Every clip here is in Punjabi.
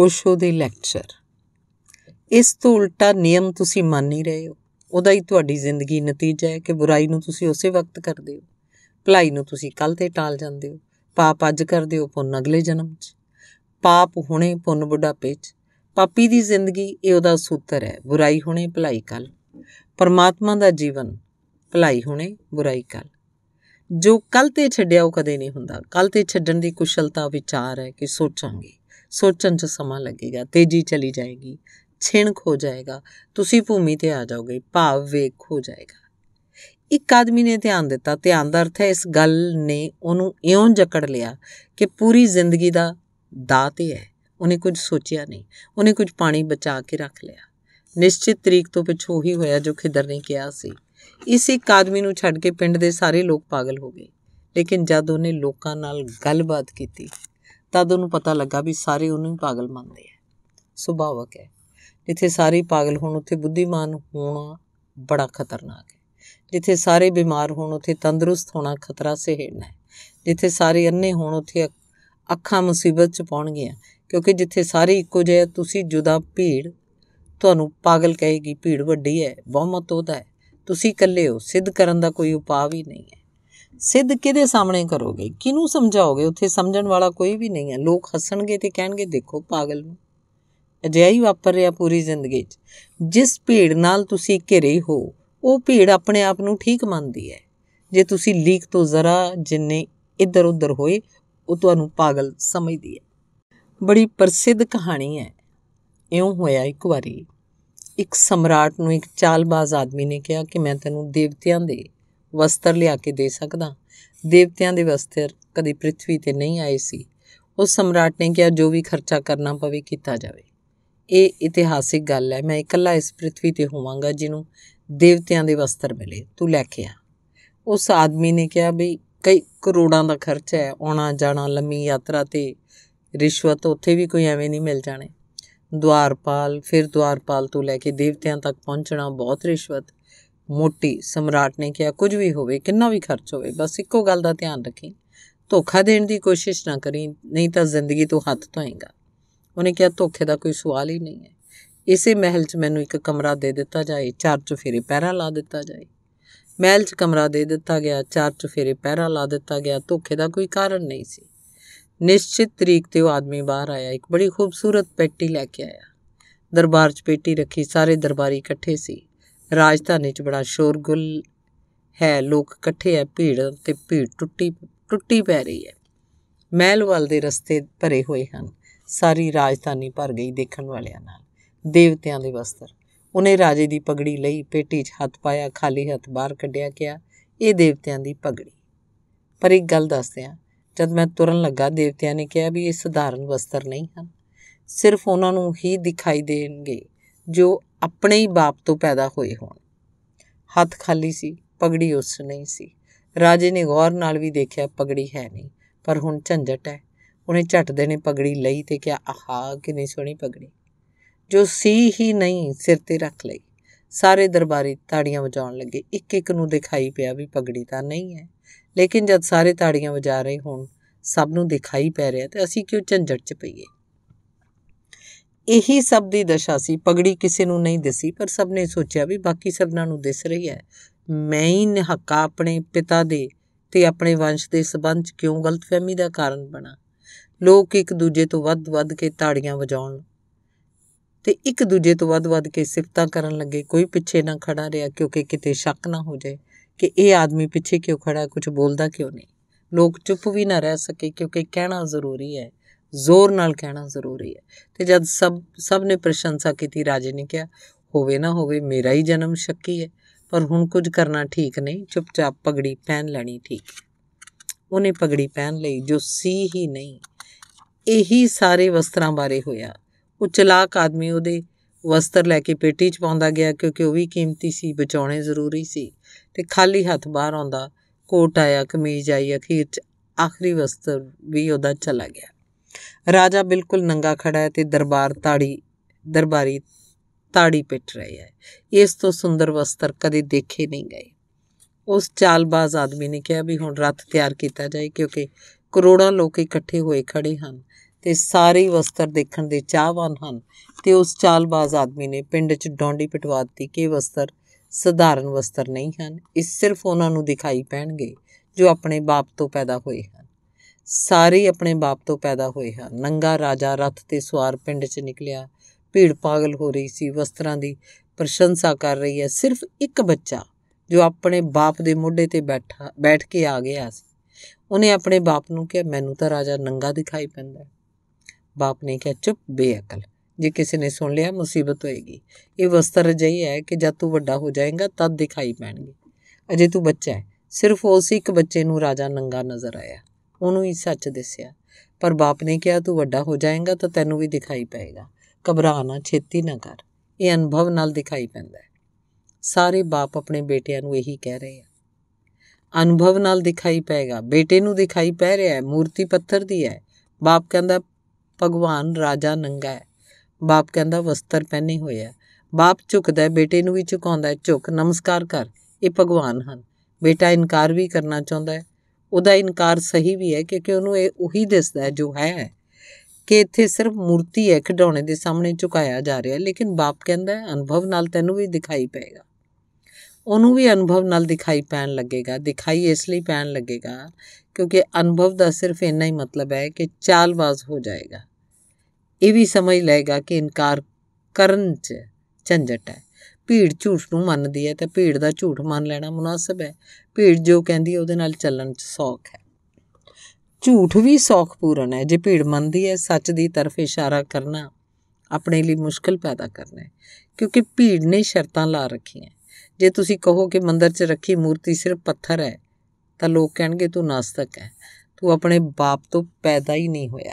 ਓਸ਼ੋ ਦੇ ਲੈਕਚਰ ਇਸ ਤੋਂ ਉਲਟਾ ਨਿਯਮ ਤੁਸੀਂ ਮੰਨ ਨਹੀਂ ਰਹੇ ਹੋ ਉਹਦਾ ਹੀ ਤੁਹਾਡੀ ਜ਼ਿੰਦਗੀ ਨਤੀਜਾ ਹੈ ਕਿ ਬੁਰਾਈ ਨੂੰ ਤੁਸੀਂ ਉਸੇ ਵਕਤ ਕਰਦੇ ਹੋ ਭਲਾਈ ਨੂੰ ਤੁਸੀਂ ਕੱਲ ਤੇ ਟਾਲ ਜਾਂਦੇ ਹੋ ਪਾਪ ਅੱਜ ਕਰਦੇ ਹੋ ਪੁੰਨ ਅਗਲੇ ਜਨਮ 'ਚ ਪਾਪ ਹੁਣੇ ਪੁੰਨ ਬੁਢਾਪੇ 'ਚ ਪਾਪੀ ਦੀ ਜ਼ਿੰਦਗੀ ਇਹ ਉਹਦਾ ਸੂਤਰ ਹੈ ਬੁਰਾਈ ਹੁਣੇ ਭਲਾਈ ਕੱਲ ਪਰਮਾਤਮਾ ਦਾ ਜੀਵਨ ਭਲਾਈ ਹੁਣੇ ਬੁਰਾਈ ਕੱਲ ਜੋ ਕੱਲ ਤੇ ਛੱਡਿਆ ਉਹ ਕਦੇ ਨਹੀਂ ਹੁੰਦਾ ਕੱਲ ਤੇ ਛੱਡਣ ਦੀ ਕੁਸ਼ਲਤਾ ਵਿਚਾਰ ਹੈ ਕਿ ਸੋਚਾਂਗੇ ਸੋਚਣ 'ਚ ਸਮਾਂ ਲੱਗੇਗਾ ਤੇਜ਼ੀ ਚਲੀ ਜਾਏਗੀ ਛਿਣਕ ਹੋ ਜਾਏਗਾ ਤੁਸੀਂ ਭੂਮੀ ਤੇ ਆ ਜਾਓਗੇ ਭਾਵ ਵੇਖ ਹੋ ਜਾਏਗਾ ਇੱਕ ਆਦਮੀ ਨੇ ਧਿਆਨ ਦਿੱਤਾ ਧਿਆਨ ਦਾ ਅਰਥ ਹੈ ਇਸ ਗੱਲ ਨੇ ਉਹਨੂੰ ਇਉਂ ਜਕੜ ਲਿਆ ਕਿ ਪੂਰੀ ਜ਼ਿੰਦਗੀ ਦਾ ਦਾਤ ਹੀ ਹੈ ਉਹਨੇ ਕੁਝ ਸੋਚਿਆ ਨਹੀਂ ਉਹਨੇ ਕੁਝ ਪਾਣੀ ਬਚਾ ਕੇ ਰੱਖ ਲਿਆ ਨਿਸ਼ਚਿਤ ਤਰੀਕ ਤੋਂ ਪਿਛੋ ਹੀ ਹੋਇਆ ਜੋ ਖਿਦਰ ਨੇ ਕਿਹਾ ਸੀ ਇਸ ਇੱਕ ਆਦਮੀ ਨੂੰ ਛੱਡ ਕੇ ਪਿੰਡ ਦੇ ਸਾਰੇ ਲੋਕ ਪਾਗਲ ਹੋ ਗਏ ਲੇਕਿਨ ਜਦ ਉਹਨੇ ਲੋਕਾਂ ਨਾਲ ਗੱਲਬਾਤ ਕੀਤੀ ਤਦ ਉਹਨੂੰ ਪਤਾ ਲੱਗਾ ਵੀ ਸਾਰੇ ਉਹਨੂੰ ਹੀ ਪਾਗਲ ਮੰਨਦੇ ਆ ਸੁਭਾਵਕ ਹੈ ਜਿੱਥੇ ਸਾਰੇ ਪਾਗਲ ਹੋਣ ਉੱਥੇ ਬੁੱਧੀਮਾਨ ਹੋਣਾ ਬੜਾ ਖਤਰਨਾਕ ਹੈ ਜਿੱਥੇ ਸਾਰੇ ਬਿਮਾਰ ਹੋਣ ਉੱਥੇ ਤੰਦਰੁਸਤ ਹੋਣਾ ਖਤਰਾ ਸਹਿਣਾ ਹੈ ਜਿੱਥੇ ਸਾਰੇ ਅੰਨੇ ਹੋਣ ਉੱਥੇ ਅੱਖਾਂ ਮੁਸੀਬਤ ਚ ਪਾਉਣਗੀਆਂ ਕਿਉਂਕਿ ਜਿੱਥੇ ਸਾਰੇ ਇੱਕੋ ਜਿਹੇ ਤੁਸੀਂ ਜੁਦਾ ਭੀੜ ਤੁਹਾਨੂੰ ਪਾਗਲ ਕਹੇਗੀ ਭੀੜ ਵੱਡੀ ਹੈ ਬਹੁਮਤ ਉਹਦਾ ਹੈ ਤੁਸੀਂ ਇਕੱਲੇ ਹੋ ਸਿੱਧ ਕਰਨ ਦਾ ਕੋਈ ਉਪਾਅ ਵੀ ਨਹੀਂ ਹੈ ਸਿੱਧ ਕਿਹਦੇ ਸਾਹਮਣੇ ਕਰੋਗੇ ਕਿਨੂੰ ਸਮਝਾਓਗੇ ਉੱਥੇ ਸਮਝਣ ਵਾਲਾ ਕੋਈ ਵੀ ਨਹੀਂ ਹੈ ਲੋਕ ਹੱਸਣਗੇ ਤੇ ਕਹਿਣਗੇ ਦੇਖੋ ਪਾਗਲ ਨੂੰ ਅਜਿਹਾ ਹੀ ਵਾਪਰ ਰਿਹਾ ਪੂਰੀ ਜ਼ਿੰਦਗੀ 'ਚ ਜਿਸ ਭੀੜ ਨਾਲ ਤੁਸੀਂ ਘਿਰੇ ਹੋ ਉਹ ਭੀੜ ਆਪਣੇ ਆਪ ਨੂੰ ਠੀਕ ਮੰਨਦੀ ਹੈ ਜੇ ਤੁਸੀਂ ਲੀਕ ਤੋਂ ਜ਼ਰਾ ਜਿੰਨੇ ਇੱਧਰ ਉੱਧਰ ਹੋਏ ਉਹ ਤੁਹਾਨੂੰ ਪਾਗਲ ਸਮਝਦੀ ਹੈ ਬੜੀ ਪ੍ਰਸਿੱਧ ਕਹਾਣੀ ਹੈ ਇਉਂ ਹੋਇਆ ਇੱਕ ਵਾਰੀ ਇੱਕ ਸਮਰਾਟ ਨੂੰ ਇੱਕ ਚਾਲਬਾਜ਼ ਆਦਮੀ ਨੇ ਕਿਹਾ ਕਿ ਮੈਂ ਤੈਨੂੰ ਦੇਵਤਿਆਂ ਦੇ ਵਸਤਰ ਲਿਆ ਕੇ ਦੇ ਸਕਦਾ ਦੇਵਤਿਆਂ ਦੇ ਵਸਤਰ ਕਦੀ ਪ੍ਰithvi ਤੇ ਨਹੀਂ ਆਏ ਸੀ ਉਸ ਸਮਰਾਟ ਨੇ ਕਿਹਾ ਜੋ ਵੀ ਖਰਚਾ ਕਰਨਾ ਪਵੇ ਕੀਤਾ ਜਾਵੇ ਇਹ ਇਤਿਹਾਸਿਕ ਗੱਲ ਹੈ ਮੈਂ ਇਕੱਲਾ ਇਸ ਪ੍ਰithvi ਤੇ ਹੋਵਾਂਗਾ ਜਿਹਨੂੰ ਦੇਵਤਿਆਂ ਦੇ ਵਸਤਰ ਮਿਲੇ ਤੂੰ ਲੈ ਕੇ ਆ ਉਸ ਆਦਮੀ ਨੇ ਕਿਹਾ ਵੀ ਕਈ ਕਰੋੜਾਂ ਦਾ ਖਰਚਾ ਹੈ ਆਉਣਾ ਜਾਣਾ ਲੰਮੀ ਯਾਤਰਾ ਤੇ ਰਿਸ਼ਵਤ ਉੱਥੇ ਵੀ ਕੋਈ ਐਵੇਂ ਨਹੀਂ ਮਿਲ ਜਾਣੇ ਦਵਾਰਪਾਲ ਫਿਰ ਦਵਾਰਪਾਲ ਤੋਂ ਲੈ ਕੇ ਦੇਵਤਿਆਂ ਤੱਕ ਪਹੁੰਚਣਾ ਬਹੁਤ ਰਿਸ਼ਵਤ ਮੋਟੀ ਸਮਰਾਟ ਨੇ ਕਿਹਾ ਕੁਝ ਵੀ ਹੋਵੇ ਕਿੰਨਾ ਵੀ ਖਰਚ ਹੋਵੇ ਬਸ ਇੱਕੋ ਗੱਲ ਦਾ ਧਿਆਨ ਰੱਖੀ ਧੋਖਾ ਦੇਣ ਦੀ ਕੋਸ਼ਿਸ਼ ਨਾ ਕਰੀ ਨਹੀਂ ਤਾਂ ਜ਼ਿੰਦਗੀ ਤੋਂ ਹੱਥ ਧੋਏਗਾ ਉਹਨੇ ਕਿਹਾ ਧੋਖੇ ਦਾ ਕੋਈ ਸਵਾਲ ਹੀ ਨਹੀਂ ਹੈ ਇਸੇ ਮਹਿਲ 'ਚ ਮੈਨੂੰ ਇੱਕ ਕਮਰਾ ਦੇ ਦਿੱਤਾ ਜਾਏ ਚਾਰ ਚੁਫੇਰੇ ਪਹਿਰਾ ਲਾ ਦਿੱਤਾ ਜਾਏ ਮਹਿਲ 'ਚ ਕਮਰਾ ਦੇ ਦਿੱਤਾ ਗਿਆ ਚਾਰ ਚੁਫੇਰੇ ਪਹਿਰਾ ਲਾ ਦਿੱਤਾ ਗਿਆ ਧੋਖੇ ਦਾ ਕੋਈ ਕਾਰਨ ਨਹੀਂ ਸੀ ਨਿਸ਼ਚਿਤ ਤਰੀਕ ਤੇ ਉਹ ਆਦਮੀ ਬਾਹਰ ਆਇਆ ਇੱਕ ਬੜੀ ਖੂਬਸੂਰਤ ਪੇਟੀ ਲੈ ਕੇ ਆਇਆ ਦਰਬਾਰ 'ਚ ਪੇਟੀ ਰੱਖੀ ਸਾਰੇ ਦਰਬਾਰੀ ਇਕੱਠੇ ਸੀ ਰਾਜਧਾਨੀ 'ਚ ਬੜਾ ਸ਼ੋਰਗੁਲ ਹੈ ਲੋਕ ਇਕੱਠੇ ਆ ਭੀੜ ਤੇ ਭੀੜ ਟੁੱਟੀ ਟੁੱਟੀ ਪੈ ਰਹੀ ਹੈ ਮਹਿਲਵਾਲ ਦੇ ਰਸਤੇ ਭਰੇ ਹੋਏ ਹਨ ਸਾਰੀ ਰਾਜਧਾਨੀ ਭਰ ਗਈ ਦੇਖਣ ਵਾਲਿਆਂ ਨਾਲ ਦੇਵਤਿਆਂ ਦੇ ਵਸਤਰ ਉਹਨੇ ਰਾਜੇ ਦੀ ਪਗੜੀ ਲਈ ਪੇਟੀ 'ਚ ਹੱਥ ਪਾਇਆ ਖਾਲੀ ਹੱਥ ਬਾਹਰ ਕੱਢਿਆ ਗਿਆ ਇਹ ਦੇਵਤਿਆਂ ਦੀ ਪਗੜੀ ਪਰ ਇੱਕ ਗੱਲ ਦੱਸਦਿਆਂ ਜਦ ਮੈਂ ਤੁਰਨ ਲੱਗਾ ਦੇਵਤਿਆਂ ਨੇ ਕਿਹਾ ਵੀ ਇਹ ਸਧਾਰਨ ਵਸਤਰ ਨਹੀਂ ਹਨ ਸਿਰਫ ਉਹਨਾਂ ਨੂੰ ਹੀ ਦਿਖਾਈ ਦੇਣਗੇ ਜੋ ਆਪਣੇ ਹੀ ਬਾਪ ਤੋਂ ਪੈਦਾ ਹੋਏ ਹੋਣ ਹੱਥ ਖਾਲੀ ਸੀ ਪਗੜੀ ਉਸ ਨਹੀਂ ਸੀ ਰਾਜੇ ਨੇ ਗੌਰ ਨਾਲ ਵੀ ਦੇਖਿਆ ਪਗੜੀ ਹੈ ਨਹੀਂ ਪਰ ਹੁਣ ਝੰਜਟ ਹੈ ਉਹਨੇ ਝਟਦੇ ਨੇ ਪਗੜੀ ਲਈ ਤੇ ਕਿਹਾ ਆਹਾ ਕਿੰਨੀ ਸੋਹਣੀ ਪਗੜੀ ਜੋ ਸੀ ਹੀ ਨਹੀਂ ਸਿਰ ਤੇ ਰੱਖ ਲਈ ਸਾਰੇ ਦਰਬਾਰੀ ਤਾੜੀਆਂ ਵਜਾਉਣ ਲੱਗੇ ਇੱਕ ਇੱਕ ਨੂੰ ਦਿਖਾਈ ਪਿਆ ਵੀ ਪਗੜੀ ਤਾਂ ਨਹੀਂ ਹੈ ਲੇਕਿਨ ਜਦ ਸਾਰੇ ਤਾੜੀਆਂ ਵਜਾ ਰਹੇ ਹੋਣ ਸਭ ਨੂੰ ਦਿਖਾਈ ਪੈ ਰਿਹਾ ਤੇ ਅਸੀਂ ਕਿਉਂ ਝੰਜਟ 'ਚ ਪਈਏ ਇਹੀ ਸਭ ਦੀ ਦਸ਼ਾ ਸੀ ਪਗੜੀ ਕਿਸੇ ਨੂੰ ਨਹੀਂ ਦਿਸੀ ਪਰ ਸਭ ਨੇ ਸੋਚਿਆ ਵੀ ਬਾਕੀ ਸਭਨਾਂ ਨੂੰ ਦਿਸ ਰਹੀ ਹੈ ਮੈਂ ਹੀ ਨਿਹੱਕਾ ਆਪਣੇ ਪਿਤਾ ਦੇ ਤੇ ਆਪਣੇ ਵੰਸ਼ ਦੇ ਸਬੰਧ 'ਚ ਕਿਉਂ ਗਲਤਫਹਿਮੀ ਦਾ ਕਾਰਨ ਬਣਾ ਲੋਕ ਇੱਕ ਦੂਜੇ ਤੋਂ ਵੱਧ-ਵੱਧ ਕੇ ਤਾੜੀਆਂ ਵਜਾਉਣ ਤੇ ਇੱਕ ਦੂਜੇ ਤੋਂ ਵੱਧ-ਵੱਧ ਕੇ ਸਿਫਤਾਂ ਕਰਨ ਲੱਗੇ ਕੋਈ ਪਿੱਛੇ ਨਾ ਖੜਾ ਰਿਹਾ ਕਿਉਂਕਿ ਕਿਤੇ ਸ਼ੱਕ ਨਾ ਹੋ ਜਾਏ ਕਿ ਇਹ ਆਦਮੀ ਪਿੱਛੇ ਕਿਉਂ ਖੜਾ ਕੁਝ ਬੋਲਦਾ ਕਿਉਂ ਨਹੀਂ ਲੋਕ ਚੁੱਪ ਵੀ ਨਾ ਰਹਿ ਸਕੇ ਕਿਉਂਕਿ ਕਹਿਣਾ ਜ਼ਰੂਰੀ ਹੈ ਜ਼ੋਰ ਨਾਲ ਕਹਿਣਾ ਜ਼ਰੂਰੀ ਹੈ ਤੇ ਜਦ ਸਭ ਸਭ ਨੇ ਪ੍ਰਸ਼ੰਸਾ ਕੀਤੀ ਰਾਜੇ ਨੇ ਕਿਹਾ ਹੋਵੇ ਨਾ ਹੋਵੇ ਮੇਰਾ ਹੀ ਜਨਮ ਸ਼ੱਕੀ ਹੈ ਪਰ ਹੁਣ ਕੁਝ ਕਰਨਾ ਠੀਕ ਨਹੀਂ ਚੁੱਪਚਾਪ ਪਗੜੀ ਪਹਿਨ ਲੈਣੀ ਠੀਕ ਉਹਨੇ ਪਗੜੀ ਪਹਿਨ ਲਈ ਜੋ ਸੀ ਹੀ ਨਹੀਂ ਇਹੀ ਸਾਰੇ ਵਸਤਰਾਂ ਬਾਰੇ ਹੋਇਆ ਉਹ ਚਲਾਕ ਆਦਮੀ ਉਹਦੇ ਵਸਤਰ ਲੈ ਕੇ ਪੇਟੀ 'ਚ ਪਾਉਂਦਾ ਗਿਆ ਕਿਉਂਕਿ ਉਹ ਵੀ ਕੀਮਤੀ ਸੀ ਬਚਾਉਣੇ ਜ਼ਰੂਰੀ ਸੀ ਤੇ ਖਾਲੀ ਹੱਥ ਬਾਹਰ ਆਉਂਦਾ ਕੋਟ ਆਇਆ ਕਮੀਜ਼ ਆਈ ਅਖੀਰ 'ਚ ਆਖਰੀ ਵਸਤਰ ਵੀ ਉਹਦਾ ਚਲਾ ਗਿਆ ਰਾਜਾ ਬਿਲਕੁਲ ਨੰਗਾ ਖੜਾ ਹੈ ਤੇ ਦਰਬਾਰ ਤਾੜੀ ਦਰਬਾਰੀ ਤਾੜੀ ਪਿੱਟ ਰਹੀ ਹੈ ਇਸ ਤੋਂ ਸੁੰਦਰ ਵਸਤਰ ਕਦੇ ਦੇਖੇ ਨਹੀਂ ਗਏ ਉਸ ਚਾਲਬਾਜ਼ ਆਦਮੀ ਨੇ ਕਿਹਾ ਵੀ ਹੁਣ ਰੱਥ ਤਿਆਰ ਕੀਤਾ ਜਾਏ ਕਿਉਂਕਿ ਕਰੋੜਾਂ ਲੋਕ ਇਕੱਠੇ ਹੋਏ ਖੜੇ ਹਨ ਤੇ ਸਾਰੇ ਵਸਤਰ ਦੇਖਣ ਦੇ ਚਾਹਵਾਨ ਹਨ ਤੇ ਉਸ ਚਾਲਬਾਜ਼ ਆਦਮੀ ਨੇ ਪਿੰਡ 'ਚ ਡੌਂਡੀ ਪਟਵਾ ਦਿੱਤੀ ਕਿ ਵਸਤਰ ਸਧਾਰਨ ਵਸਤਰ ਨਹੀਂ ਹਨ ਇਹ ਸਿਰਫ ਉਹਨਾਂ ਨੂੰ ਦਿਖਾਈ ਪੈਣਗੇ ਜੋ ਆਪਣੇ ਬਾਪ ਤੋਂ ਪੈਦਾ ਹੋਏ ਹਨ ਸਾਰੇ ਆਪਣੇ ਬਾਪ ਤੋਂ ਪੈਦਾ ਹੋਏ ਹਨ ਨੰਗਾ ਰਾਜਾ ਰਥ ਤੇ ਸਵਾਰ ਪਿੰਡ 'ਚ ਨਿਕਲਿਆ ਭੀੜ ਪਾਗਲ ਹੋ ਰਹੀ ਸੀ ਵਸਤਰਾਂ ਦੀ ਪ੍ਰਸ਼ੰਸਾ ਕਰ ਰਹੀ ਹੈ ਸਿਰਫ ਇੱਕ ਬੱਚਾ ਜੋ ਆਪਣੇ ਬਾਪ ਦੇ ਮੋਢੇ ਤੇ ਬੈਠਾ ਬੈਠ ਕੇ ਆ ਗਿਆ ਸੀ ਉਹਨੇ ਆਪਣੇ ਬਾਪ ਨੂੰ ਕਿਹਾ ਮੈਨੂੰ ਤਾਂ ਰਾਜਾ ਨੰਗਾ ਦਿਖਾਈ ਪੈਂਦਾ ਬਾਪ ਨੇ ਕਿਹਾ ਚੁੱਪ ਬੇਅਕਲ ਜੇ ਕਿਸੇ ਨੇ ਸੁਣ ਲਿਆ ਮੁਸੀਬਤ ਹੋਏਗੀ ਇਹ ਵਸਤਰ ਜਈ ਹੈ ਕਿ ਜਦ ਤੂੰ ਵੱਡਾ ਹੋ ਜਾਏਗਾ ਤਦ ਦਿਖਾਈ ਪੈਣਗੇ ਅਜੇ ਤੂੰ ਬੱਚਾ ਹੈ ਸਿਰਫ ਉਸ ਇੱਕ ਬੱਚੇ ਨੂੰ ਰਾਜਾ ਨੰਗਾ ਨਜ਼ਰ ਆਇਆ ਉਹਨੂੰ ਹੀ ਸੱਚ ਦੱਸਿਆ ਪਰ ਬਾਪ ਨੇ ਕਿਹਾ ਤੂੰ ਵੱਡਾ ਹੋ ਜਾਏਗਾ ਤਾਂ ਤੈਨੂੰ ਵੀ ਦਿਖਾਈ ਪਏਗਾ ਘਬਰਾ ਨਾ ਛੇਤੀ ਨਾ ਕਰ ਇਹ ਅਨੁਭਵ ਨਾਲ ਦਿਖਾਈ ਪੈਂਦਾ ਸਾਰੇ ਬਾਪ ਆਪਣੇ ਬੇਟਿਆਂ ਨੂੰ ਇਹੀ ਕਹਿ ਰਹੇ ਆ ਅਨੁਭਵ ਨਾਲ ਦਿਖਾਈ ਪਏਗਾ ਬੇਟੇ ਨੂੰ ਦਿਖਾਈ ਪੈ ਰਿਹਾ ਹੈ ਮੂਰਤੀ ਪੱਥਰ ਦੀ ਹੈ ਬਾਪ ਕਹਿੰਦਾ ਭਗਵਾਨ ਰਾਜਾ ਨੰਗਾ ਹੈ ਬਾਪ ਕਹਿੰਦਾ ਵਸਤਰ ਪਹਿਨੇ ਹੋਇਆ ਬਾਪ ਝੁਕਦਾ ਹੈ ਬੇਟੇ ਨੂੰ ਵੀ ਝੁਕਾਉਂਦਾ ਹੈ ਝੁਕ ਨਮਸਕਾਰ ਕਰ ਇਹ ਭਗਵਾਨ ਹਨ ਬੇਟਾ ਇਨਕਾਰ ਵੀ ਕਰਨਾ ਚਾਹੁੰਦਾ ਹੈ ਉਹਦਾ ਇਨਕਾਰ ਸਹੀ ਵੀ ਹੈ ਕਿਉਂਕਿ ਉਹਨੂੰ ਇਹ ਉਹੀ ਦਿਸਦਾ ਹੈ ਜੋ ਹੈ ਕਿ ਇੱਥੇ ਸਿਰਫ ਮੂਰਤੀ ਹੈ ਖਡਾਉਣੇ ਦੇ ਸਾਹਮਣੇ ਝੁਕਾਇਆ ਜਾ ਰਿਹਾ ਹੈ ਲੇਕਿਨ ਬਾਪ ਕਹਿੰਦਾ ਹੈ ਅਨੁਭਵ ਨਾਲ ਤੈਨੂੰ ਵੀ ਦਿਖਾਈ ਪਏਗਾ ਉਹਨੂੰ ਵੀ ਅਨੁਭਵ ਨਾਲ ਦਿਖਾਈ ਪੈਣ ਲੱਗੇਗਾ ਦਿਖਾਈ ਇਸ ਲਈ ਪੈਣ ਲੱਗੇਗਾ ਕਿਉਂਕਿ ਅਨੁਭਵ ਦਾ ਸਿਰਫ ਇੰਨਾ ਹੀ ਮਤਲਬ ਹੈ ਕਿ ਚਾਲਬਾਜ਼ ਹੋ ਜਾਏਗਾ ਇਹ ਵੀ ਸਮਝ ਲਏਗਾ ਕਿ ਇਨਕਾਰ ਕਰਨ 'ਚ ਝੰਜਟ ਹੈ ਭੀੜ ਝੂਠ ਨੂੰ ਮੰਨਦੀ ਹੈ ਤੇ ਭੀੜ ਦਾ ਝੂਠ ਮੰਨ ਲੈਣਾ ਮੁਨਾਸਬ ਹੈ ਭੀੜ ਜੋ ਕਹਿੰਦੀ ਉਹਦੇ ਨਾਲ ਚੱਲਣ 'ਚ ਸੌਖ ਹੈ ਝੂਠ ਵੀ ਸੌਖ ਪੂਰਨ ਹੈ ਜੇ ਭੀੜ ਮੰਨਦੀ ਹੈ ਸੱਚ ਦੀ ਤਰਫ ਇਸ਼ਾਰਾ ਕਰਨਾ ਆਪਣੇ ਲਈ ਮੁਸ਼ਕਲ ਪੈਦਾ ਕਰਨਾ ਹੈ ਕਿਉਂਕਿ ਭੀੜ ਨੇ ਸ਼ਰਤਾਂ ਲਾ ਰੱਖੀਆਂ ਜੇ ਤੁਸੀਂ ਕਹੋ ਕਿ ਮੰਦਰ 'ਚ ਰੱਖੀ ਮੂਰਤੀ ਸਿਰਫ ਪੱਥਰ ਹੈ ਤਾਂ ਲੋਕ ਕਹਿਣਗੇ ਤੂੰ ਨਾਸਤਕ ਹੈ ਤੂੰ ਆਪਣੇ ਬਾਪ ਤੋਂ ਪੈਦਾ ਹੀ ਨਹੀਂ ਹੋਇਆ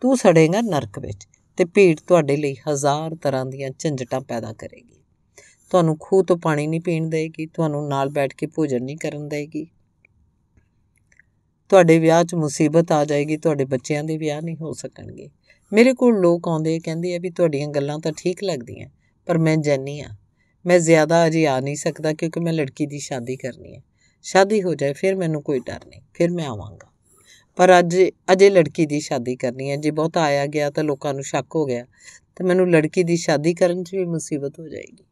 ਤੂੰ ਸੜੇਗਾ ਨਰਕ ਵਿੱਚ ਤੇ ਭੀੜ ਤੁਹਾਡੇ ਲਈ ਹਜ਼ਾਰ ਤਰ੍ਹਾਂ ਦੀਆਂ ਝੰਜਟਾਂ ਪੈਦਾ ਕਰੇਗੀ ਤੁਹਾਨੂੰ ਖੂਹ ਤੋਂ ਪਾਣੀ ਨਹੀਂ ਪੀਣ ਦੇਗੀ ਤੁਹਾਨੂੰ ਨਾਲ ਬੈਠ ਕੇ ਭੋਜਨ ਨਹੀਂ ਕਰਨ ਦੇਗੀ ਤੁਹਾਡੇ ਵਿਆਹ 'ਚ ਮੁਸੀਬਤ ਆ ਜਾਏਗੀ ਤੁਹਾਡੇ ਬੱਚਿਆਂ ਦੇ ਵਿਆਹ ਨਹੀਂ ਹੋ ਸਕਣਗੇ ਮੇਰੇ ਕੋਲ ਲੋਕ ਆਉਂਦੇ ਕਹਿੰਦੇ ਆ ਵੀ ਤੁਹਾਡੀਆਂ ਗੱਲਾਂ ਤਾਂ ਠੀਕ ਲੱਗਦੀਆਂ ਪਰ ਮੈਂ ਜੈਨੀ ਆ ਮੈਂ ਜ਼ਿਆਦਾ ਅਜੇ ਆ ਨਹੀਂ ਸਕਦਾ ਕਿਉਂਕਿ ਮੈਂ ਲੜਕੀ ਦੀ ਸ਼ਾਦੀ ਕਰਨੀ ਹੈ ਸ਼ਾਦੀ ਹੋ ਜਾਏ ਫਿਰ ਮੈਨੂੰ ਕੋਈ ਡਰ ਨਹੀਂ ਫਿਰ ਮੈਂ ਆਵਾਂਗਾ ਪਰ ਅੱਜ ਅਜੇ ਲੜਕੀ ਦੀ ਸ਼ਾਦੀ ਕਰਨੀ ਹੈ ਜੇ ਬਹੁਤ ਆਇਆ ਗਿਆ ਤਾਂ ਲੋਕਾਂ ਨੂੰ ਸ਼ੱਕ ਹੋ ਗਿਆ ਤੇ ਮੈਨੂੰ ਲੜਕੀ ਦੀ ਸ਼ਾਦੀ ਕਰਨ 'ਚ ਵੀ ਮੁਸੀਬਤ ਹੋ ਜਾਏਗੀ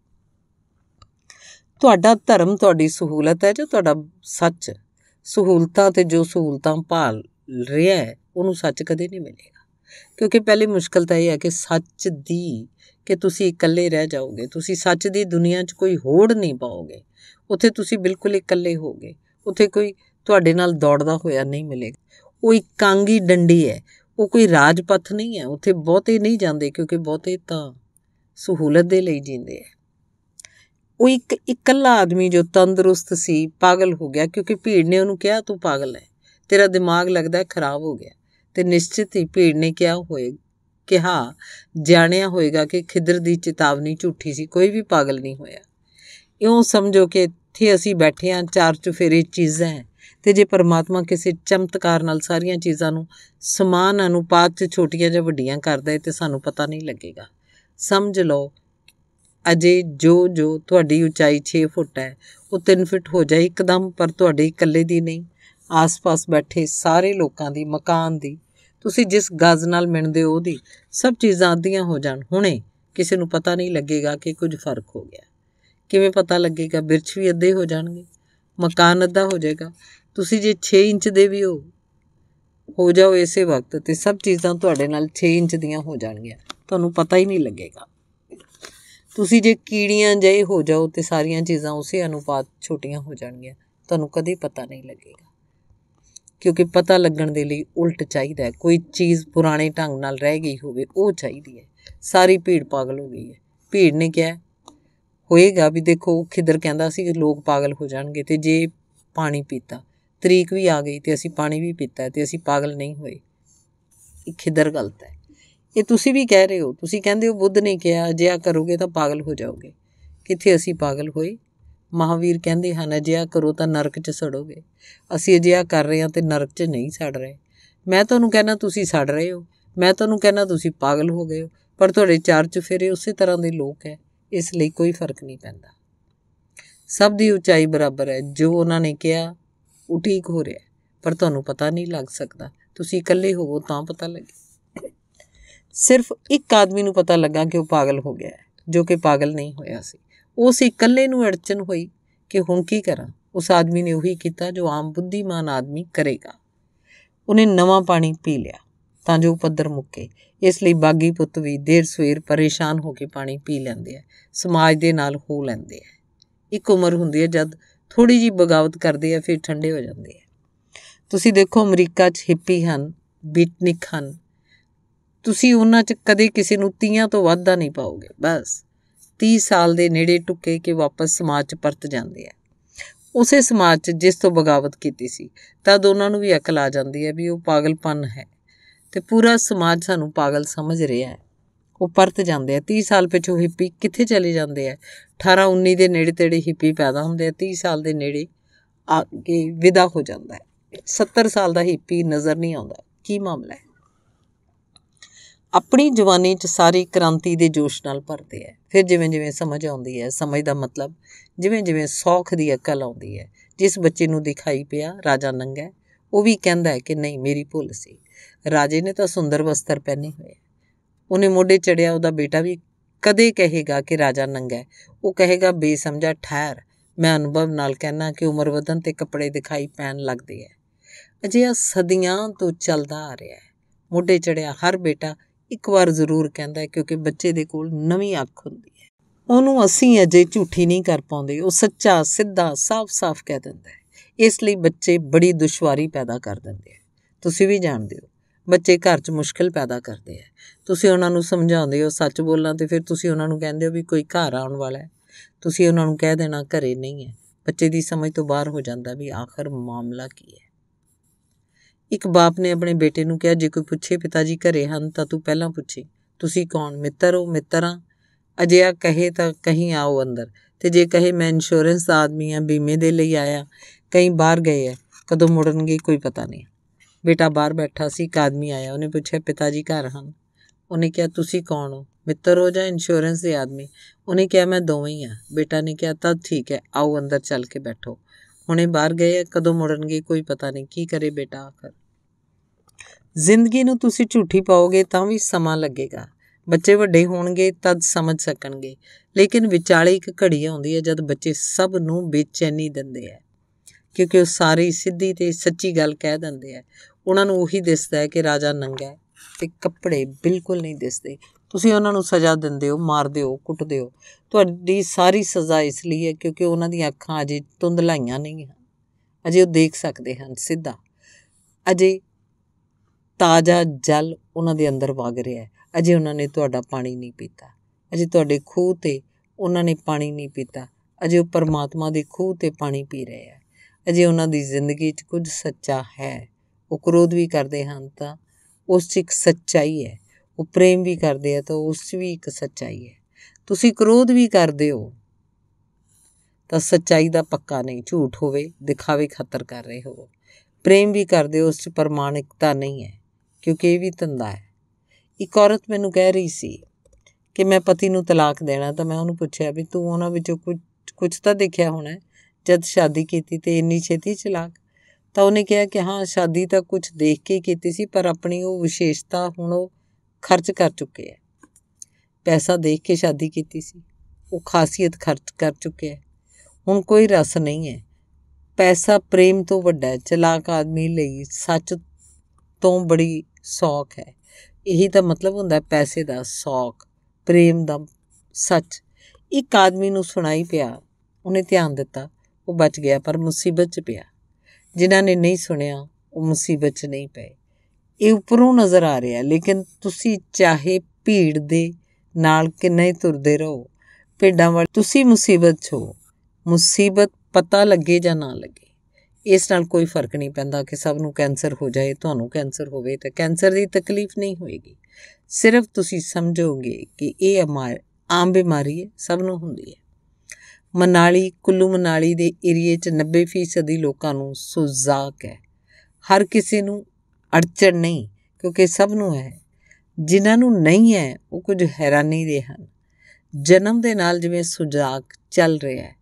ਤੁਹਾਡਾ ਧਰਮ ਤੁਹਾਡੀ ਸਹੂਲਤ ਹੈ ਜੋ ਤੁਹਾਡਾ ਸੱਚ ਸਹੂਲਤਾਂ ਤੇ ਜੋ ਸਹੂਲਤਾਂ ਭਾਲ ਰਿਹਾ ਹੈ ਉਹਨੂੰ ਸੱਚ ਕਦੇ ਨਹੀਂ ਮਿਲੇਗਾ ਕਿਉਂਕਿ ਪਹਿਲੀ ਮੁਸ਼ਕਲ ਤਾਂ ਇਹ ਹੈ ਕਿ ਸੱਚ ਦੀ ਕਿ ਤੁਸੀਂ ਇਕੱਲੇ ਰਹਿ ਜਾਓਗੇ ਤੁਸੀਂ ਸੱਚ ਦੀ ਦੁਨੀਆ 'ਚ ਕੋਈ ਹੋੜ ਨਹੀਂ ਪਾਓਗੇ ਉੱਥੇ ਤੁਸੀਂ ਬਿਲਕੁਲ ਇਕੱਲੇ ਹੋਗੇ ਉੱਥੇ ਕੋਈ ਤੁਹਾਡੇ ਨਾਲ ਦੌੜਦਾ ਹੋਇਆ ਨਹੀਂ ਮਿਲੇਗਾ ਉਹ ਇਕਾਂਗੀ ਡੰਡੀ ਹੈ ਉਹ ਕੋਈ ਰਾਜਪਥ ਨਹੀਂ ਹੈ ਉੱਥੇ ਬਹੁਤੇ ਨਹੀਂ ਜਾਂਦੇ ਕਿਉਂਕਿ ਬਹੁਤੇ ਤਾਂ ਸਹੂਲਤ ਦੇ ਲਈ ਜਿੰਦੇ ਆ ਉਹ ਇੱਕ ਇਕੱਲਾ ਆਦਮੀ ਜੋ ਤੰਦਰੁਸਤ ਸੀ ਪਾਗਲ ਹੋ ਗਿਆ ਕਿਉਂਕਿ ਭੀੜ ਨੇ ਉਹਨੂੰ ਕਿਹਾ ਤੂੰ ਪਾਗਲ ਹੈ ਤੇਰਾ ਦਿਮਾਗ ਲੱਗਦਾ ਖਰਾਬ ਹੋ ਗਿਆ ਤੇ ਨਿਸ਼ਚਿਤ ਹੀ ਭੀੜ ਨੇ ਕਿਹਾ ਹੋਏ ਕਿਹਾ ਜਾਣਿਆ ਹੋਏਗਾ ਕਿ ਖਿਦਰ ਦੀ ਚੇਤਾਵਨੀ ਝੂਠੀ ਸੀ ਕੋਈ ਵੀ ਪਾਗਲ ਨਹੀਂ ਹੋਇਆ ਇਉਂ ਸਮਝੋ ਕਿ ਇੱਥੇ ਅਸੀਂ ਬੈਠੇ ਹਾਂ ਚਾਰ ਚੁਫੇਰੇ ਚੀਜ਼ਾਂ ਹੈ ਤੇ ਜੇ ਪਰਮਾਤਮਾ ਕਿਸੇ ਚਮਤਕਾਰ ਨਾਲ ਸਾਰੀਆਂ ਚੀਜ਼ਾਂ ਨੂੰ ਸਮਾਨ ਅਨੁਪਾਤ 'ਚ ਛੋਟੀਆਂ ਜਾਂ ਵੱਡੀਆਂ ਕਰਦਾ ਹੈ ਤੇ ਸਾਨੂੰ ਪਤਾ ਨਹੀਂ ਲੱਗੇਗਾ ਸਮਝ ਲਓ ਅਜੇ ਜੋ ਜੋ ਤੁਹਾਡੀ ਉਚਾਈ 6 ਫੁੱਟ ਹੈ ਉਹ 3 ਫੁੱਟ ਹੋ ਜਾਏ ਇੱਕਦਮ ਪਰ ਤੁਹਾਡੇ ਇਕੱਲੇ ਦੀ ਨਹੀਂ ਆਸ-ਪਾਸ ਬੈਠੇ ਸਾਰੇ ਲੋਕਾਂ ਦੀ ਮਕਾਨ ਦੀ ਤੁਸੀਂ ਜਿਸ ਗਜ਼ ਨਾਲ ਮਿਣਦੇ ਹੋ ਉਹਦੀ ਸਭ ਚੀਜ਼ਾਂ ਆਦੀਆਂ ਹੋ ਜਾਣ ਹੁਣੇ ਕਿਸੇ ਨੂੰ ਪਤਾ ਨਹੀਂ ਲੱਗੇਗਾ ਕਿ ਕੁਝ ਫਰਕ ਹੋ ਗਿਆ ਕਿਵੇਂ ਪਤਾ ਲੱਗੇਗਾ ਬਿਰਛ ਵੀ ਅੱਧੇ ਹੋ ਜਾਣਗੇ ਮਕਾਨ ਅੱਧਾ ਹੋ ਜਾਏਗਾ ਤੁਸੀਂ ਜੇ 6 ਇੰਚ ਦੇ ਵੀ ਹੋ ਹੋ ਜਾਓ ਇਸੇ ਵਕਤ ਤੇ ਸਭ ਚੀਜ਼ਾਂ ਤੁਹਾਡੇ ਨਾਲ 6 ਇੰਚ ਦੀਆਂ ਹੋ ਜਾਣਗੀਆਂ ਤੁਹਾਨੂੰ ਪਤਾ ਹੀ ਨਹੀਂ ਲੱਗੇਗਾ ਤੁਸੀਂ ਜੇ ਕੀੜੀਆਂ ਜਏ ਹੋ ਜਾਓ ਤੇ ਸਾਰੀਆਂ ਚੀਜ਼ਾਂ ਉਸੇ ਅਨੁਪਾਤ ਛੋਟੀਆਂ ਹੋ ਜਾਣਗੀਆਂ ਤੁਹਾਨੂੰ ਕਦੇ ਪਤਾ ਨਹੀਂ ਲੱਗੇਗਾ ਕਿਉਂਕਿ ਪਤਾ ਲੱਗਣ ਦੇ ਲਈ ਉਲਟ ਚਾਹੀਦਾ ਕੋਈ ਚੀਜ਼ ਪੁਰਾਣੇ ਢੰਗ ਨਾਲ ਰਹਿ ਗਈ ਹੋਵੇ ਉਹ ਚਾਹੀਦੀ ਹੈ ਸਾਰੀ ਭੀੜ ਪਾਗਲ ਹੋ ਗਈ ਹੈ ਭੀੜ ਨੇ ਕਿਹਾ ਹੋਏਗਾ ਵੀ ਦੇਖੋ ਖਿਦਰ ਕਹਿੰਦਾ ਸੀ ਕਿ ਲੋਕ ਪਾਗਲ ਹੋ ਜਾਣਗੇ ਤੇ ਜੇ ਪਾਣੀ ਪੀਤਾ ਤਰੀਕ ਵੀ ਆ ਗਈ ਤੇ ਅਸੀਂ ਪਾਣੀ ਵੀ ਪੀਤਾ ਤੇ ਅਸੀਂ ਪਾਗਲ ਨਹੀਂ ਹੋਏ ਇਹ ਖਿਦਰ ਗਲਤ ਹੈ ਇਹ ਤੁਸੀਂ ਵੀ ਕਹਿ ਰਹੇ ਹੋ ਤੁਸੀਂ ਕਹਿੰਦੇ ਹੋ ਬੁੱਧ ਨੇ ਕਿਹਾ ਆ ਕਰੋਗੇ ਤਾਂ ਪਾਗਲ ਹੋ ਜਾਓਗੇ ਕਿੱਥੇ ਅਸੀਂ ਪਾਗਲ ਹੋਏ ਮਹਾਵੀਰ ਕਹਿੰਦੇ ਹਨ ਆ ਕਰੋ ਤਾਂ ਨਰਕ 'ਚ ਸੜੋਗੇ ਅਸੀਂ ਆ ਕਰ ਰਹੇ ਹਾਂ ਤੇ ਨਰਕ 'ਚ ਨਹੀਂ ਸੜ ਰਹੇ ਮੈਂ ਤੁਹਾਨੂੰ ਕਹਿੰਦਾ ਤੁਸੀਂ ਸੜ ਰਹੇ ਹੋ ਮੈਂ ਤੁਹਾਨੂੰ ਕਹਿੰਦਾ ਤੁਸੀਂ ਪਾਗਲ ਹੋ ਗਏ ਹੋ ਪਰ ਤੁਹਾਡੇ ਚਾਰ ਚੁਫੇਰੇ ਉਸੇ ਤਰ੍ਹਾਂ ਦੇ ਲੋਕ ਹੈ ਇਸ ਲਈ ਕੋਈ ਫਰਕ ਨਹੀਂ ਪੈਂਦਾ ਸਭ ਦੀ ਉਚਾਈ ਬਰਾਬਰ ਹੈ ਜੋ ਉਹਨਾਂ ਨੇ ਕਿਹਾ ਉਹ ਠੀਕ ਹੋ ਰਿਹਾ ਪਰ ਤੁਹਾਨੂੰ ਪਤਾ ਨਹੀਂ ਲੱਗ ਸਕਦਾ ਤੁਸੀਂ ਇਕੱਲੇ ਹੋਵੋ ਤਾਂ ਪਤਾ ਲੱਗੇ ਸਿਰਫ ਇੱਕ ਆਦਮੀ ਨੂੰ ਪਤਾ ਲੱਗਾ ਕਿ ਉਹ ਪਾਗਲ ਹੋ ਗਿਆ ਜੋ ਕਿ ਪਾਗਲ ਨਹੀਂ ਹੋਇਆ ਸੀ ਉਸ ਇਕੱਲੇ ਨੂੰ ਅੜਚਨ ਹੋਈ ਕਿ ਹੁਣ ਕੀ ਕਰਾਂ ਉਸ ਆਦਮੀ ਨੇ ਉਹੀ ਕੀਤਾ ਜੋ ਆਮ ਬੁੱਧੀਮਾਨ ਆਦਮੀ ਕਰੇਗਾ ਉਹਨੇ ਨਵਾਂ ਪਾਣੀ ਪੀ ਲਿਆ ਤਾਂ ਜੋ ਪੱਧਰ ਮੁੱਕੇ ਇਸ ਲਈ ਬਾਗੀ ਪੁੱਤ ਵੀ ਦੇਰ ਸਵੇਰ ਪਰੇਸ਼ਾਨ ਹੋ ਕੇ ਪਾਣੀ ਪੀ ਲੈਂਦੇ ਆ ਸਮਾਜ ਦੇ ਨਾਲ ਹੋ ਲੈਂਦੇ ਆ ਇੱਕ ਉਮਰ ਹੁੰਦੀ ਹੈ ਜਦ ਥੋੜੀ ਜੀ ਬਗਾਵਤ ਕਰਦੇ ਆ ਫਿਰ ਠੰਡੇ ਹੋ ਜਾਂਦੇ ਆ ਤੁਸੀਂ ਦੇਖੋ ਅਮਰੀਕਾ 'ਚ ਹਿੱਪੀ ਹਨ ਬੀਟਨਿਕ ਹਨ ਤੁਸੀਂ ਉਹਨਾਂ 'ਚ ਕਦੇ ਕਿਸੇ ਨੂੰ ਤੀਆਂ ਤੋਂ ਵੱਧ ਦਾ ਨਹੀਂ ਪਾਓਗੇ ਬਸ 30 ਸਾਲ ਦੇ ਨੇੜੇ ਟੁੱਕੇ ਕੇ ਵਾਪਸ ਸਮਾਜ 'ਚ ਪਰਤ ਜਾਂਦੇ ਆ ਉਸੇ ਸਮਾਜ 'ਚ ਜਿਸ ਤੋਂ ਬਗਾਵਤ ਕੀਤੀ ਸੀ ਤਾਂ ਦੋਨਾਂ ਨੂੰ ਵੀ ਅਕਲ ਆ ਜਾਂਦੀ ਹੈ ਵੀ ਉਹ ਪਾਗਲਪਨ ਹੈ ਤੇ ਪੂਰਾ ਸਮਾਜ ਸਾਨੂੰ ਪਾਗਲ ਸਮਝ ਰਿਹਾ ਹੈ ਉਹ ਪਰਤ ਜਾਂਦੇ ਆ 30 ਸਾਲ ਪਿਛੋਂ ਹਿੱਪੀ ਕਿੱਥੇ ਚਲੇ ਜਾਂਦੇ ਆ 18 19 ਦੇ ਨੇੜੇ ਤੇੜੇ ਹਿੱਪੀ ਪੈਦਾ ਹੁੰਦੇ ਆ 30 ਸਾਲ ਦੇ ਨੇੜੇ ਅੱਗੇ ਵਿਦਾ ਹੋ ਜਾਂਦਾ ਹੈ 70 ਸਾਲ ਦਾ ਹਿੱਪੀ ਨਜ਼ਰ ਨਹੀਂ ਆਉਂਦਾ ਕੀ ਮਾਮਲਾ ਹੈ ਆਪਣੀ ਜਵਾਨੀ 'ਚ ਸਾਰੀ ਕ੍ਰਾਂਤੀ ਦੇ ਜੋਸ਼ ਨਾਲ ਭਰਦੇ ਐ ਫਿਰ ਜਿਵੇਂ ਜਿਵੇਂ ਸਮਝ ਆਉਂਦੀ ਐ ਸਮਝ ਦਾ ਮਤਲਬ ਜਿਵੇਂ ਜਿਵੇਂ ਸੌਖ ਦੀ ਅਕਲ ਆਉਂਦੀ ਐ ਜਿਸ ਬੱਚੇ ਨੂੰ ਦਿਖਾਈ ਪਿਆ ਰਾਜਾ ਨੰਗਾ ਉਹ ਵੀ ਕਹਿੰਦਾ ਹੈ ਕਿ ਨਹੀਂ ਮੇਰੀ ਭੁੱਲ ਸੀ ਰਾਜੇ ਨੇ ਤਾਂ ਸੁੰਦਰ ਵਸਤਰ ਪਹਿਨੇ ਹੋਏ ਉਹਨੇ ਮੋਢੇ ਚੜਿਆ ਉਹਦਾ ਬੇਟਾ ਵੀ ਕਦੇ ਕਹੇਗਾ ਕਿ ਰਾਜਾ ਨੰਗਾ ਉਹ ਕਹੇਗਾ ਬੇਸਮਝਾ ਠਹਿਰ ਮੈਂ ਅਨੁਭਵ ਨਾਲ ਕਹਿਣਾ ਕਿ ਉਮਰ ਵਧਨ ਤੇ ਕੱਪੜੇ ਦਿਖਾਈ ਪੈਣ ਲੱਗਦੇ ਐ ਅਜਿਹਾ ਸਦੀਆਂ ਤੋਂ ਚੱਲਦਾ ਆ ਰਿਹਾ ਹੈ ਮੋਢੇ ਚੜਿਆ ਹਰ ਬੇਟਾ ਇੱਕ ਵਾਰ ਜ਼ਰੂਰ ਕਹਿੰਦਾ ਹੈ ਕਿਉਂਕਿ ਬੱਚੇ ਦੇ ਕੋਲ ਨਵੀਂ ਅੱਖ ਹੁੰਦੀ ਹੈ ਉਹਨੂੰ ਅਸੀਂ ਅਜੇ ਝੂਠੀ ਨਹੀਂ ਕਰ ਪਾਉਂਦੇ ਉਹ ਸੱਚਾ ਸਿੱਧਾ ਸਾਫ਼-ਸਾਫ਼ ਕਹਿ ਦਿੰਦਾ ਹੈ ਇਸ ਲਈ ਬੱਚੇ ਬੜੀ ਦੁਸ਼ਵਾਰੀ ਪੈਦਾ ਕਰ ਦਿੰਦੇ ਆ ਤੁਸੀਂ ਵੀ ਜਾਣਦੇ ਹੋ ਬੱਚੇ ਘਰ 'ਚ ਮੁਸ਼ਕਲ ਪੈਦਾ ਕਰਦੇ ਆ ਤੁਸੀਂ ਉਹਨਾਂ ਨੂੰ ਸਮਝਾਉਂਦੇ ਹੋ ਸੱਚ ਬੋਲਣਾ ਤੇ ਫਿਰ ਤੁਸੀਂ ਉਹਨਾਂ ਨੂੰ ਕਹਿੰਦੇ ਹੋ ਵੀ ਕੋਈ ਘਰ ਆਉਣ ਵਾਲਾ ਹੈ ਤੁਸੀਂ ਉਹਨਾਂ ਨੂੰ ਕਹਿ ਦੇਣਾ ਘਰੇ ਨਹੀਂ ਹੈ ਬੱਚੇ ਦੀ ਸਮਝ ਤੋਂ ਬਾਹਰ ਹੋ ਜਾਂਦਾ ਵੀ ਆਖਰ ਮਾਮਲਾ ਕੀ ਹੈ ਇੱਕ ਬਾਪ ਨੇ ਆਪਣੇ ਬੇਟੇ ਨੂੰ ਕਿਹਾ ਜੇ ਕੋਈ ਪੁੱਛੇ ਪਿਤਾ ਜੀ ਘਰੇ ਹਨ ਤਾਂ ਤੂੰ ਪਹਿਲਾਂ ਪੁੱਛੀ ਤੁਸੀਂ ਕੌਣ ਮਿੱਤਰ ਹੋ ਮਿੱਤਰਾਂ ਅਜਿਹਾ ਕਹੇ ਤਾਂ ਕਹੀਂ ਆਓ ਅੰਦਰ ਤੇ ਜੇ ਕਹੇ ਮੈਂ ਇੰਸ਼ੋਰੈਂਸ ਦਾ ਆਦਮੀ ਆ ਬੀਮੇ ਦੇ ਲਈ ਆਇਆ ਕਈ ਬਾਹਰ ਗਏ ਐ ਕਦੋਂ ਮੁੜਨਗੇ ਕੋਈ ਪਤਾ ਨਹੀਂ ਬੇਟਾ ਬਾਹਰ ਬੈਠਾ ਸੀ ਇੱਕ ਆਦਮੀ ਆਇਆ ਉਹਨੇ ਪੁੱਛਿਆ ਪਿਤਾ ਜੀ ਘਰ ਹਨ ਉਹਨੇ ਕਿਹਾ ਤੁਸੀਂ ਕੌਣ ਹੋ ਮਿੱਤਰ ਹੋ ਜਾਂ ਇੰਸ਼ੋਰੈਂਸ ਦੇ ਆਦਮੀ ਉਹਨੇ ਕਿਹਾ ਮੈਂ ਦੋਵੇਂ ਹੀ ਆ ਬੇਟਾ ਨੇ ਕਿਹਾ ਤਾਂ ਠੀਕ ਹੈ ਆਓ ਅੰਦਰ ਚੱਲ ਕੇ ਬੈਠੋ ਹੁਣੇ ਬਾਹਰ ਗਏ ਕਦੋਂ ਮੁੜਨਗੇ ਕੋਈ ਪਤਾ ਨਹੀਂ ਕੀ ਕਰੇ ਬੇਟਾ ਆਖਰ ਜ਼ਿੰਦਗੀ ਨੂੰ ਤੁਸੀਂ ਝੂਠੀ ਪਾਓਗੇ ਤਾਂ ਵੀ ਸਮਾਂ ਲੱਗੇਗਾ ਬੱਚੇ ਵੱਡੇ ਹੋਣਗੇ ਤਦ ਸਮਝ ਸਕਣਗੇ ਲੇਕਿਨ ਵਿਚਾਲੇ ਇੱਕ ਘੜੀ ਆਉਂਦੀ ਹੈ ਜਦ ਬੱਚੇ ਸਭ ਨੂੰ ਬੇਚੈਨੀ ਦਿੰਦੇ ਆ ਕਿਉਂਕਿ ਉਹ ਸਾਰੀ ਸਿੱਧੀ ਤੇ ਸੱਚੀ ਗੱਲ ਕਹਿ ਦਿੰਦੇ ਆ ਉਹਨਾਂ ਨੂੰ ਉਹੀ ਦਿਸਦਾ ਹੈ ਕਿ ਰਾਜਾ ਨੰਗਾ ਹੈ ਤੇ ਕੱਪੜੇ ਬਿਲਕੁਲ ਨਹੀਂ ਦਿਸਦੇ ਤੁਸੀਂ ਉਹਨਾਂ ਨੂੰ ਸਜ਼ਾ ਦਿੰਦੇ ਹੋ ਮਾਰਦੇ ਹੋ ਕੁੱਟਦੇ ਹੋ ਤੁਹਾਡੀ ਸਾਰੀ ਸਜ਼ਾ ਇਸ ਲਈ ਹੈ ਕਿਉਂਕਿ ਉਹਨਾਂ ਦੀਆਂ ਅੱਖਾਂ ਅਜੇ ਲਾਈਆਂ ਨਹੀਂ ਹਨ ਅਜੇ ਉਹ ਦੇਖ ਸਕਦੇ ਹਨ ਸਿੱਧਾ ਅਜੇ ਤਾਜ਼ਾ ਜਲ ਉਹਨਾਂ ਦੇ ਅੰਦਰ ਵਗ ਰਿਹਾ ਹੈ ਅਜੇ ਉਹਨਾਂ ਨੇ ਤੁਹਾਡਾ ਪਾਣੀ ਨਹੀਂ ਪੀਤਾ ਅਜੇ ਤੁਹਾਡੇ ਖੂਹ ਤੇ ਉਹਨਾਂ ਨੇ ਪਾਣੀ ਨਹੀਂ ਪੀਤਾ ਅਜੇ ਉਹ ਪਰਮਾਤਮਾ ਦੇ ਖੂਹ ਤੇ ਪਾਣੀ ਪੀ ਰਹੇ ਹੈ ਅਜੇ ਉਹਨਾਂ ਦੀ ਜ਼ਿੰਦਗੀ 'ਚ ਕੁਝ ਸੱਚਾ ਹੈ ਉਹ ਕ੍ਰੋਧ ਵੀ ਕਰਦੇ ਹਨ ਤਾਂ ਉਸ 'ਚ ਇੱਕ ਸੱਚਾਈ ਹੈ ਉਹ ਪ੍ਰੇਮ ਵੀ ਕਰਦੇ ਆ ਤਾਂ ਉਸ ਵੀ ਇੱਕ ਸੱਚਾਈ ਹੈ ਤੁਸੀਂ ਕ੍ਰੋਧ ਵੀ ਕਰਦੇ ਹੋ ਤਾਂ ਸੱਚਾਈ ਦਾ ਪੱਕਾ ਨਹੀਂ ਝੂਠ ਹੋਵੇ ਦਿਖਾਵੇ ਖਾਤਰ ਕਰ ਰਹੇ ਹੋ ਪ੍ਰੇਮ ਵੀ ਕਰਦੇ ਹੋ ਉਸ 'ਚ ਪ੍ਰਮਾਣਿਕਤਾ ਨਹੀਂ ਹੈ ਕਿਉਂਕਿ ਇਹ ਵੀ ਧੰਦਾ ਹੈ ਇੱਕ ਔਰਤ ਮੈਨੂੰ ਕਹਿ ਰਹੀ ਸੀ ਕਿ ਮੈਂ ਪਤੀ ਨੂੰ ਤਲਾਕ ਦੇਣਾ ਤਾਂ ਮੈਂ ਉਹਨੂੰ ਪੁੱਛਿਆ ਵੀ ਤੂੰ ਉਹਨਾਂ ਵਿੱਚੋਂ ਕੁਝ ਕੁਝ ਤਾਂ ਦੇਖਿਆ ਹੋਣਾ ਜਦ ਸ਼ਾਦੀ ਕੀਤੀ ਤੇ ਇੰਨੀ ਛੇਤੀ ਚਲਾਕ ਤਾਂ ਉਹਨੇ ਕਿਹਾ ਕਿ ਹਾਂ ਸ਼ਾਦੀ ਤਾਂ ਕੁਝ ਦੇਖ ਕੇ ਕੀਤੀ ਸੀ ਪਰ ਆਪਣੀ ਉਹ ਵਿਸ਼ੇਸ਼ਤਾ ਹੁਣ ਉਹ ਖਰਚ ਕਰ ਚੁੱਕੇ ਐ ਪੈਸਾ ਦੇਖ ਕੇ ਸ਼ਾਦੀ ਕੀਤੀ ਸੀ ਉਹ ਖਾਸੀਅਤ ਖਰਚ ਕਰ ਚੁੱਕਿਆ ਐ ਹੁਣ ਕੋਈ ਰਸ ਨਹੀਂ ਹੈ ਪੈਸਾ ਪ੍ਰੇਮ ਤੋਂ ਵੱਡਾ ਐ ਚਲਾਕ ਆਦਮੀ ਲਈ ਸੱਚ ਤੋਂ ਬੜੀ ਸੌਖ ਹੈ ਇਹੀ ਤਾਂ ਮਤਲਬ ਹੁੰਦਾ ਪੈਸੇ ਦਾ ਸੌਖ ਪ੍ਰੇਮ ਦਾ ਸੱਚ ਇੱਕ ਆਦਮੀ ਨੂੰ ਸੁਣਾਈ ਪਿਆ ਉਹਨੇ ਧਿਆਨ ਦਿੱਤਾ ਉਹ ਬਚ ਗਿਆ ਪਰ ਮੁਸੀਬਤ 'ਚ ਪਿਆ ਜਿਨ੍ਹਾਂ ਨੇ ਨਹੀਂ ਸੁਣਿਆ ਉਹ ਮੁਸੀਬਤ 'ਚ ਨਹੀਂ ਪਏ ਇਹ ਉੱਪਰੋਂ ਨਜ਼ਰ ਆ ਰਿਹਾ ਲੇਕਿਨ ਤੁਸੀਂ ਚਾਹੇ ਭੀੜ ਦੇ ਨਾਲ ਕਿੰਨਾ ਹੀ ਤੁਰਦੇ ਰਹੋ ਭੇਡਾਂ ਵਾਲ ਤੁਸੀਂ ਮੁਸੀਬਤ 'ਚ ਹੋ ਮੁਸੀਬਤ ਪਤਾ ਲੱਗੇ ਜਾਂ ਨਾ ਲੱਗੇ ਇਸ ਨਾਲ ਕੋਈ ਫਰਕ ਨਹੀਂ ਪੈਂਦਾ ਕਿ ਸਭ ਨੂੰ ਕੈਂਸਰ ਹੋ ਜਾਏ ਤੁਹਾਨੂੰ ਕੈਂਸਰ ਹੋਵੇ ਤਾਂ ਕੈਂਸਰ ਦੀ ਤਕਲੀਫ ਨਹੀਂ ਹੋਏਗੀ ਸਿਰਫ ਤੁਸੀਂ ਸਮਝੋਗੇ ਕਿ ਇਹ ਆਮ ਬਿਮਾਰੀ ਹੈ ਸਭ ਨੂੰ ਹੁੰਦੀ ਹੈ ਮਨਾਲੀ ਕੁੱਲੂ ਮਨਾਲੀ ਦੇ ਏਰੀਏ 'ਚ 90% ਦੀ ਲੋਕਾਂ ਨੂੰ ਸੁਜ਼ਾਕ ਹੈ ਹਰ ਕਿਸੇ ਨੂੰ ਅੜਚਣ ਨਹੀਂ ਕਿਉਂਕਿ ਸਭ ਨੂੰ ਹੈ ਜਿਨ੍ਹਾਂ ਨੂੰ ਨਹੀਂ ਹੈ ਉਹ ਕੁਝ ਹੈਰਾਨੀ ਦੇ ਹਨ ਜਨਮ ਦੇ ਨਾਲ ਜਿਵੇਂ ਸੁਜਾਗ ਚੱਲ ਰਿਹਾ ਹੈ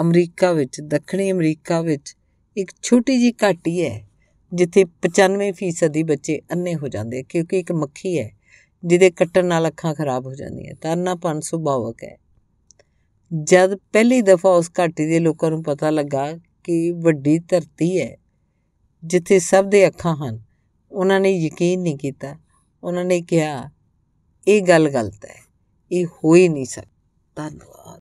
ਅਮਰੀਕਾ ਵਿੱਚ ਦੱਖਣੀ ਅਮਰੀਕਾ ਵਿੱਚ ਇੱਕ ਛੋਟੀ ਜੀ ਘਾਟੀ ਹੈ ਜਿੱਥੇ 95% ਦੀ ਬੱਚੇ ਅੰਨੇ ਹੋ ਜਾਂਦੇ ਕਿਉਂਕਿ ਇੱਕ ਮੱਖੀ ਹੈ ਜਿਹਦੇ ਕੱਟਣ ਨਾਲ ਅੱਖਾਂ ਖਰਾਬ ਹੋ ਜਾਂਦੀਆਂ ਤਾਂ ਅੰਨਾਪਨ ਸੁਭਾਵਕ ਹੈ ਜਦ ਪਹਿਲੀ ਦਫਾ ਉਸ ਘਾਟੀ ਦੇ ਲੋਕਾਂ ਨੂੰ ਪਤਾ ਲੱਗਾ ਕਿ ਵੱਡੀ ਧਰਤੀ ਹੈ ਜਿੱਥੇ ਸਭ ਦੇ ਅੱਖਾਂ ਹਨ ਉਹਨਾਂ ਨੇ ਯਕੀਨ ਨਹੀਂ ਕੀਤਾ ਉਹਨਾਂ ਨੇ ਕਿਹਾ ਇਹ ਗੱਲ ਗਲਤ ਹੈ ਇਹ ਹੋ ਹੀ ਨਹੀਂ ਸਕਦਾ ਧੰਨਵਾਦ